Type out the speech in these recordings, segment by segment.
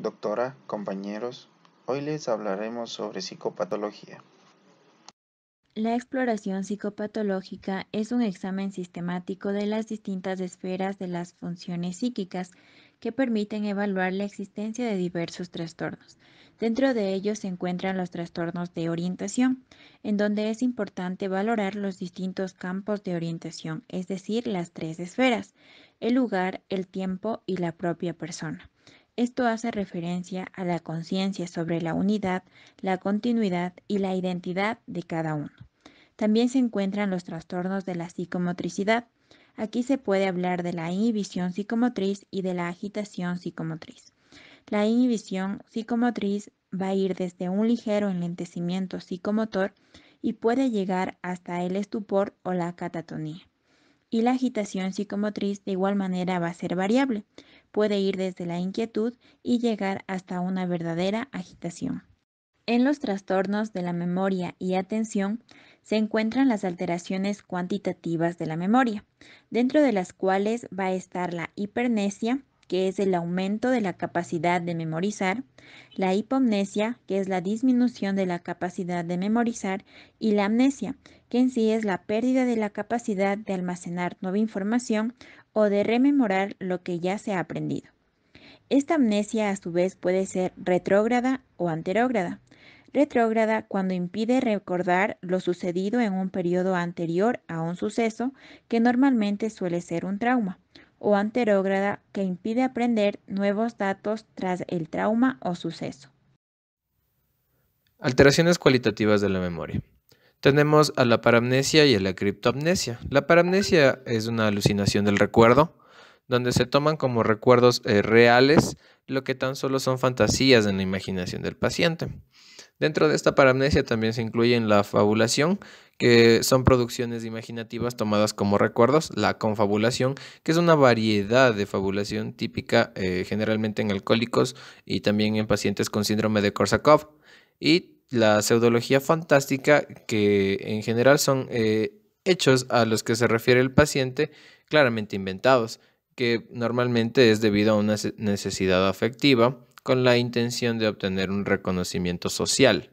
Doctora, compañeros, hoy les hablaremos sobre psicopatología. La exploración psicopatológica es un examen sistemático de las distintas esferas de las funciones psíquicas que permiten evaluar la existencia de diversos trastornos. Dentro de ellos se encuentran los trastornos de orientación, en donde es importante valorar los distintos campos de orientación, es decir, las tres esferas, el lugar, el tiempo y la propia persona. Esto hace referencia a la conciencia sobre la unidad, la continuidad y la identidad de cada uno. También se encuentran los trastornos de la psicomotricidad. Aquí se puede hablar de la inhibición psicomotriz y de la agitación psicomotriz. La inhibición psicomotriz va a ir desde un ligero enlentecimiento psicomotor y puede llegar hasta el estupor o la catatonía. Y la agitación psicomotriz de igual manera va a ser variable puede ir desde la inquietud y llegar hasta una verdadera agitación. En los trastornos de la memoria y atención se encuentran las alteraciones cuantitativas de la memoria, dentro de las cuales va a estar la hipernesia, que es el aumento de la capacidad de memorizar, la hipomnesia, que es la disminución de la capacidad de memorizar, y la amnesia, que en sí es la pérdida de la capacidad de almacenar nueva información o de rememorar lo que ya se ha aprendido. Esta amnesia a su vez puede ser retrógrada o anterógrada. Retrógrada cuando impide recordar lo sucedido en un periodo anterior a un suceso que normalmente suele ser un trauma o anterógrada que impide aprender nuevos datos tras el trauma o suceso. Alteraciones cualitativas de la memoria. Tenemos a la paramnesia y a la criptoamnesia. La paramnesia es una alucinación del recuerdo, donde se toman como recuerdos eh, reales lo que tan solo son fantasías en la imaginación del paciente. Dentro de esta paramnesia también se incluyen la fabulación, que son producciones imaginativas tomadas como recuerdos, la confabulación, que es una variedad de fabulación típica eh, generalmente en alcohólicos y también en pacientes con síndrome de Korsakoff, y la pseudología fantástica, que en general son eh, hechos a los que se refiere el paciente claramente inventados, que normalmente es debido a una necesidad afectiva con la intención de obtener un reconocimiento social.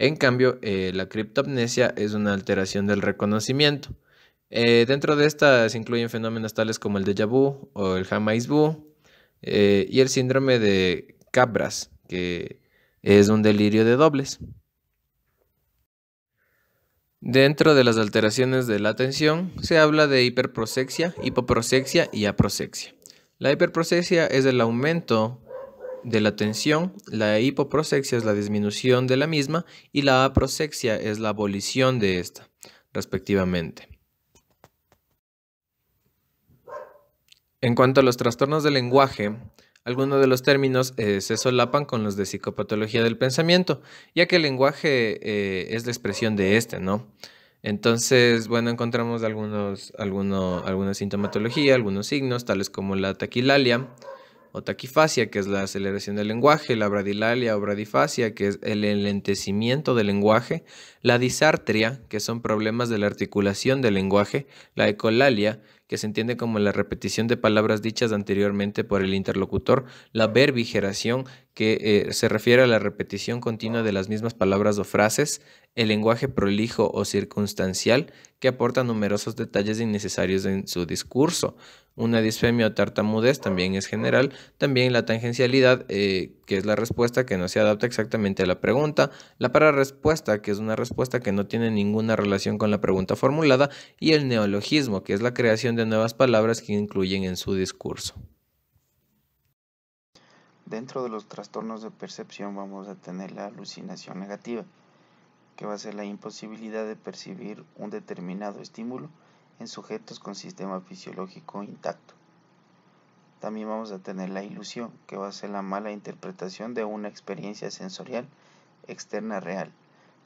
En cambio, eh, la criptopnesia es una alteración del reconocimiento. Eh, dentro de esta se incluyen fenómenos tales como el déjà vu o el jamais vu eh, y el síndrome de Cabras, que es un delirio de dobles. Dentro de las alteraciones de la atención se habla de hiperprosexia, hipoprosexia y aprosexia. La hiperprosexia es el aumento de la tensión, la hipoprosexia es la disminución de la misma y la aprosexia es la abolición de esta, respectivamente. En cuanto a los trastornos del lenguaje, algunos de los términos eh, se solapan con los de psicopatología del pensamiento, ya que el lenguaje eh, es la expresión de este, ¿no? Entonces, bueno, encontramos algunos, alguna sintomatología, algunos signos, tales como la taquilalia, o taquifasia, que es la aceleración del lenguaje, la bradilalia o bradifasia, que es el enlentecimiento del lenguaje, la disartria, que son problemas de la articulación del lenguaje, la ecolalia, que se entiende como la repetición de palabras dichas anteriormente por el interlocutor, la verbigeración, que eh, se refiere a la repetición continua de las mismas palabras o frases, el lenguaje prolijo o circunstancial que aporta numerosos detalles innecesarios en su discurso. Una disfemia o tartamudez también es general, también la tangencialidad, eh, que es la respuesta que no se adapta exactamente a la pregunta, la pararrespuesta, que es una respuesta que no tiene ninguna relación con la pregunta formulada, y el neologismo, que es la creación de nuevas palabras que incluyen en su discurso. Dentro de los trastornos de percepción vamos a tener la alucinación negativa, que va a ser la imposibilidad de percibir un determinado estímulo en sujetos con sistema fisiológico intacto. También vamos a tener la ilusión, que va a ser la mala interpretación de una experiencia sensorial externa real.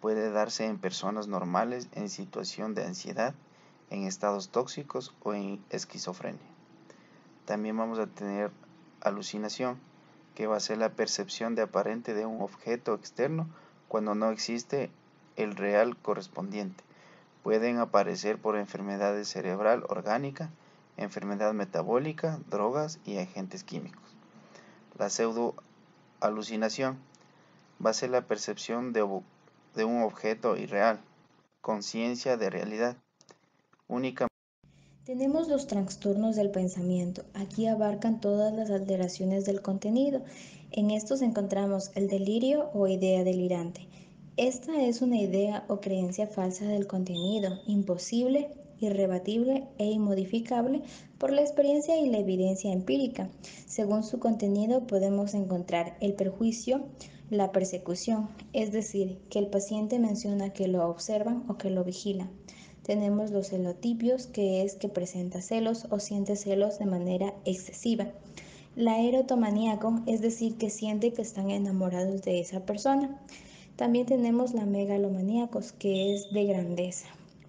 Puede darse en personas normales en situación de ansiedad, en estados tóxicos o en esquizofrenia. También vamos a tener alucinación, que va a ser la percepción de aparente de un objeto externo cuando no existe el real correspondiente. Pueden aparecer por enfermedades cerebral orgánica, enfermedad metabólica, drogas y agentes químicos. La pseudoalucinación va a ser la percepción de, de un objeto irreal, conciencia de realidad. Únicamente tenemos los trastornos del pensamiento. Aquí abarcan todas las alteraciones del contenido. En estos encontramos el delirio o idea delirante, esta es una idea o creencia falsa del contenido, imposible, irrebatible e inmodificable por la experiencia y la evidencia empírica. Según su contenido podemos encontrar el perjuicio, la persecución, es decir, que el paciente menciona que lo observan o que lo vigilan. Tenemos los celotipios, que es que presenta celos o siente celos de manera excesiva. La erotomaníaco, es decir, que siente que están enamorados de esa persona. También tenemos la megalomaníacos, que es de grandeza.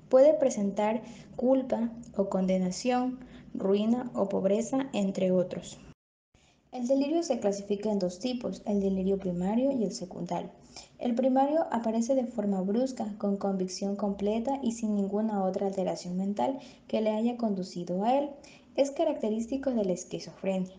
Puede presentar culpa o condenación, ruina o pobreza, entre otros. El delirio se clasifica en dos tipos, el delirio primario y el secundario. El primario aparece de forma brusca, con convicción completa y sin ninguna otra alteración mental que le haya conducido a él. Es característico de la esquizofrenia.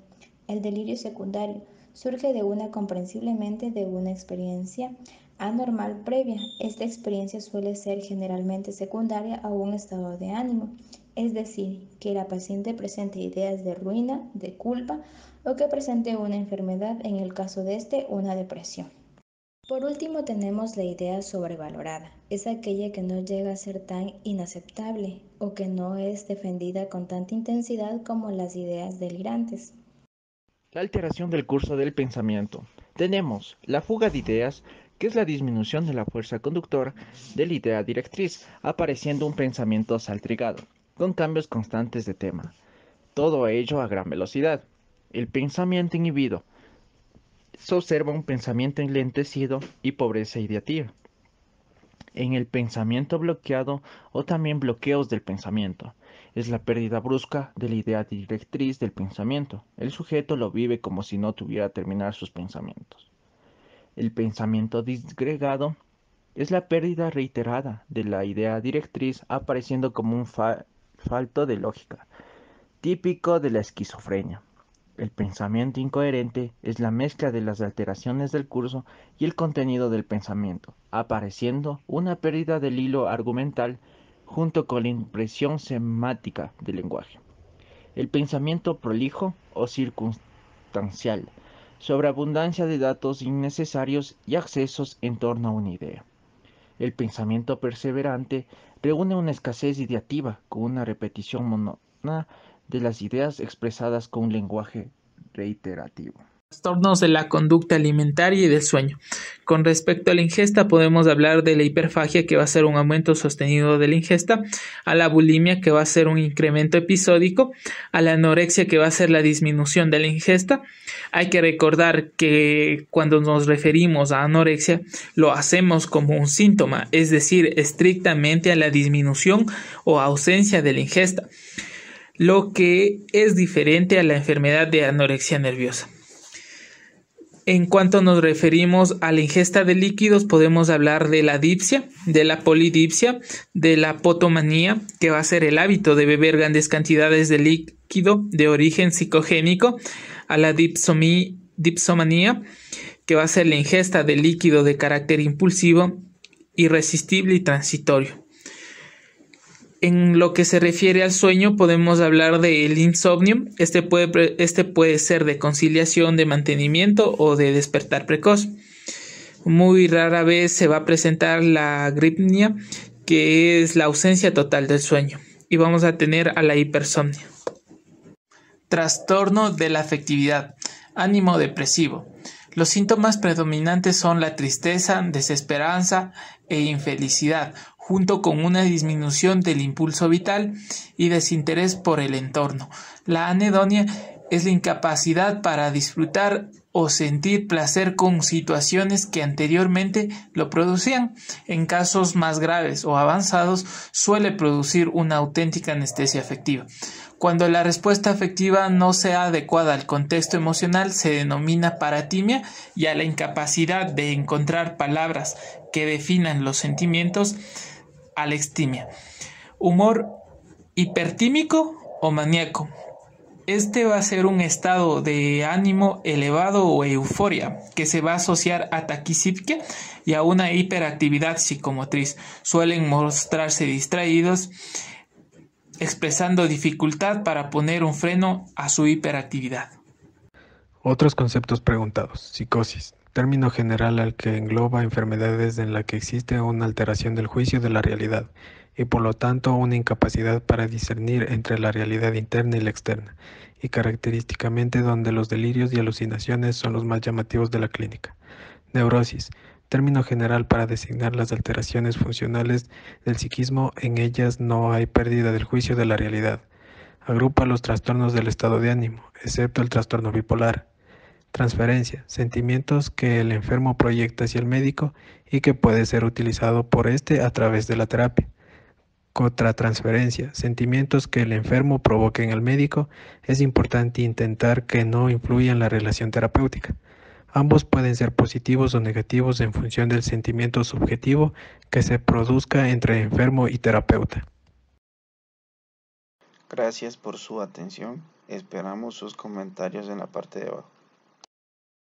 El delirio secundario surge de una comprensiblemente de una experiencia anormal previa. Esta experiencia suele ser generalmente secundaria a un estado de ánimo, es decir, que la paciente presente ideas de ruina, de culpa o que presente una enfermedad, en el caso de este, una depresión. Por último tenemos la idea sobrevalorada. Es aquella que no llega a ser tan inaceptable o que no es defendida con tanta intensidad como las ideas delirantes. La alteración del curso del pensamiento. Tenemos la fuga de ideas que es la disminución de la fuerza conductora de la idea directriz, apareciendo un pensamiento saltrigado, con cambios constantes de tema. Todo ello a gran velocidad. El pensamiento inhibido. Se observa un pensamiento enlentecido y pobreza ideativa. En el pensamiento bloqueado o también bloqueos del pensamiento es la pérdida brusca de la idea directriz del pensamiento. El sujeto lo vive como si no tuviera terminar sus pensamientos. El pensamiento disgregado es la pérdida reiterada de la idea directriz apareciendo como un falto de lógica, típico de la esquizofrenia. El pensamiento incoherente es la mezcla de las alteraciones del curso y el contenido del pensamiento, apareciendo una pérdida del hilo argumental junto con la impresión semática del lenguaje. El pensamiento prolijo o circunstancial sobreabundancia de datos innecesarios y accesos en torno a una idea. El pensamiento perseverante reúne una escasez ideativa con una repetición monótona de las ideas expresadas con un lenguaje reiterativo trastornos de la conducta alimentaria y del sueño. Con respecto a la ingesta, podemos hablar de la hiperfagia, que va a ser un aumento sostenido de la ingesta, a la bulimia, que va a ser un incremento episódico, a la anorexia, que va a ser la disminución de la ingesta. Hay que recordar que cuando nos referimos a anorexia, lo hacemos como un síntoma, es decir, estrictamente a la disminución o ausencia de la ingesta, lo que es diferente a la enfermedad de anorexia nerviosa. En cuanto nos referimos a la ingesta de líquidos, podemos hablar de la dipsia, de la polidipsia, de la potomanía, que va a ser el hábito de beber grandes cantidades de líquido de origen psicogénico, a la dipsomanía, que va a ser la ingesta de líquido de carácter impulsivo, irresistible y transitorio. En lo que se refiere al sueño, podemos hablar del insomnio. Este puede, este puede ser de conciliación, de mantenimiento o de despertar precoz. Muy rara vez se va a presentar la gripnia, que es la ausencia total del sueño. Y vamos a tener a la hipersomnia. Trastorno de la afectividad, ánimo depresivo. Los síntomas predominantes son la tristeza, desesperanza e infelicidad, junto con una disminución del impulso vital y desinterés por el entorno. La anedonia es la incapacidad para disfrutar o sentir placer con situaciones que anteriormente lo producían. En casos más graves o avanzados suele producir una auténtica anestesia afectiva. Cuando la respuesta afectiva no sea adecuada al contexto emocional se denomina paratimia y a la incapacidad de encontrar palabras que definan los sentimientos alextimia. Humor hipertímico o maníaco. Este va a ser un estado de ánimo elevado o euforia que se va a asociar a taquisipia y a una hiperactividad psicomotriz. Suelen mostrarse distraídos, expresando dificultad para poner un freno a su hiperactividad. Otros conceptos preguntados. Psicosis término general al que engloba enfermedades en la que existe una alteración del juicio de la realidad y por lo tanto una incapacidad para discernir entre la realidad interna y la externa, y característicamente donde los delirios y alucinaciones son los más llamativos de la clínica. Neurosis, término general para designar las alteraciones funcionales del psiquismo, en ellas no hay pérdida del juicio de la realidad. Agrupa los trastornos del estado de ánimo, excepto el trastorno bipolar transferencia, sentimientos que el enfermo proyecta hacia el médico y que puede ser utilizado por éste a través de la terapia. Contratransferencia, sentimientos que el enfermo provoque en el médico, es importante intentar que no influyan la relación terapéutica. Ambos pueden ser positivos o negativos en función del sentimiento subjetivo que se produzca entre enfermo y terapeuta. Gracias por su atención. Esperamos sus comentarios en la parte de abajo.